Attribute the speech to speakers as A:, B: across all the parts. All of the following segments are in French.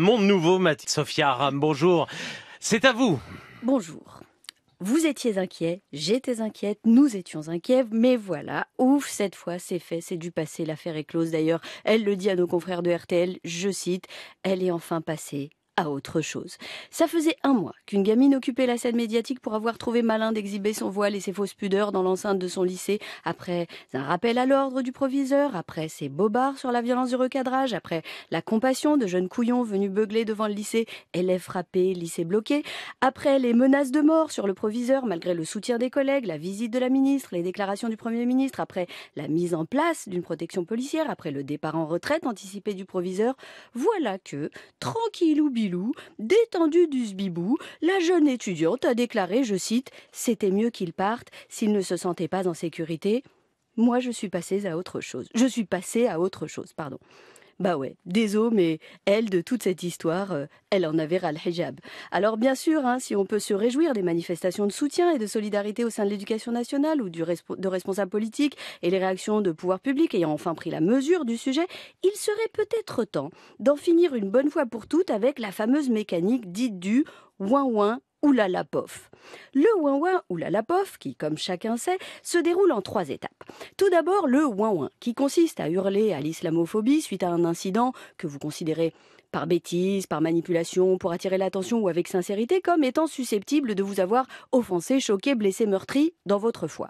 A: Monde nouveau, Mathilde Sophia Ram, bonjour. C'est à vous. Bonjour. Vous étiez inquiet, j'étais inquiète, nous étions inquiets, mais voilà, ouf, cette fois c'est fait, c'est du passé, l'affaire est close d'ailleurs. Elle le dit à nos confrères de RTL, je cite, elle est enfin passée, à autre chose. Ça faisait un mois qu'une gamine occupait la scène médiatique pour avoir trouvé malin d'exhiber son voile et ses fausses pudeurs dans l'enceinte de son lycée, après un rappel à l'ordre du proviseur, après ses bobards sur la violence du recadrage, après la compassion de jeunes couillons venus beugler devant le lycée, élèves frappés, lycée bloqué, après les menaces de mort sur le proviseur malgré le soutien des collègues, la visite de la ministre, les déclarations du Premier ministre, après la mise en place d'une protection policière, après le départ en retraite anticipé du proviseur, voilà que, tranquille ou bien, loup, détendue du zbibou, la jeune étudiante a déclaré, je cite, C'était mieux qu'ils partent s'il ne se sentait pas en sécurité. Moi, je suis passée à autre chose. Je suis passée à autre chose, pardon. Bah ouais, désolé, mais elle, de toute cette histoire, euh, elle en avait ras le hijab. Alors bien sûr, hein, si on peut se réjouir des manifestations de soutien et de solidarité au sein de l'éducation nationale ou de responsables politiques et les réactions de pouvoirs publics ayant enfin pris la mesure du sujet, il serait peut-être temps d'en finir une bonne fois pour toutes avec la fameuse mécanique dite du ouin ouin la Pof. Le Ouin la Pof, qui, comme chacun sait, se déroule en trois étapes. Tout d'abord, le Ouin qui consiste à hurler à l'islamophobie suite à un incident que vous considérez par bêtise, par manipulation, pour attirer l'attention ou avec sincérité, comme étant susceptible de vous avoir offensé, choqué, blessé, meurtri dans votre foi.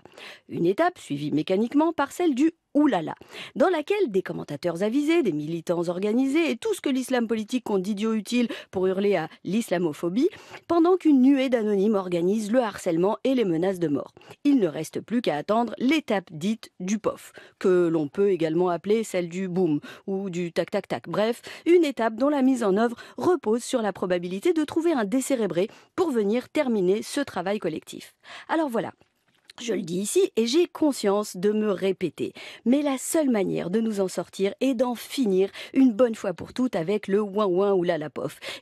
A: Une étape suivie mécaniquement par celle du Oulala, dans laquelle des commentateurs avisés, des militants organisés et tout ce que l'islam politique compte d'idiot utile pour hurler à l'islamophobie, pendant qu'une nuée d'anonymes organise le harcèlement et les menaces de mort. Il ne reste plus qu'à attendre l'étape dite du POF, que l'on peut également appeler celle du boom ou du tac-tac-tac. Bref, une étape dont la mise en œuvre repose sur la probabilité de trouver un décérébré pour venir terminer ce travail collectif. Alors voilà, je le dis ici et j'ai conscience de me répéter. Mais la seule manière de nous en sortir est d'en finir une bonne fois pour toutes avec le ouin ouin ou la la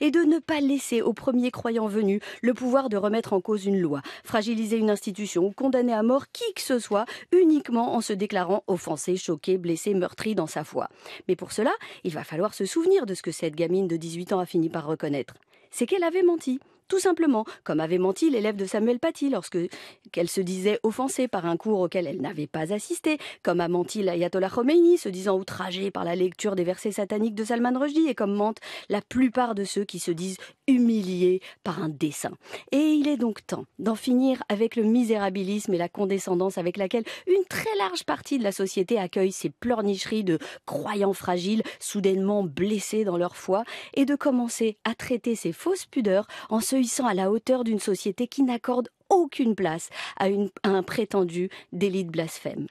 A: et de ne pas laisser au premier croyant venu le pouvoir de remettre en cause une loi, fragiliser une institution ou condamner à mort qui que ce soit uniquement en se déclarant offensé, choqué, blessé, meurtri dans sa foi. Mais pour cela, il va falloir se souvenir de ce que cette gamine de 18 ans a fini par reconnaître. C'est qu'elle avait menti tout simplement, comme avait menti l'élève de Samuel Paty lorsque qu'elle se disait offensée par un cours auquel elle n'avait pas assisté, comme a menti l'ayatollah Khomeini se disant outragé par la lecture des versets sataniques de Salman Rushdie et comme mentent la plupart de ceux qui se disent humiliés par un dessin. Et il est donc temps d'en finir avec le misérabilisme et la condescendance avec laquelle une très large partie de la société accueille ces pleurnicheries de croyants fragiles soudainement blessés dans leur foi et de commencer à traiter ces fausses pudeurs en à la hauteur d'une société qui n'accorde aucune place à, à un prétendu délit de blasphème.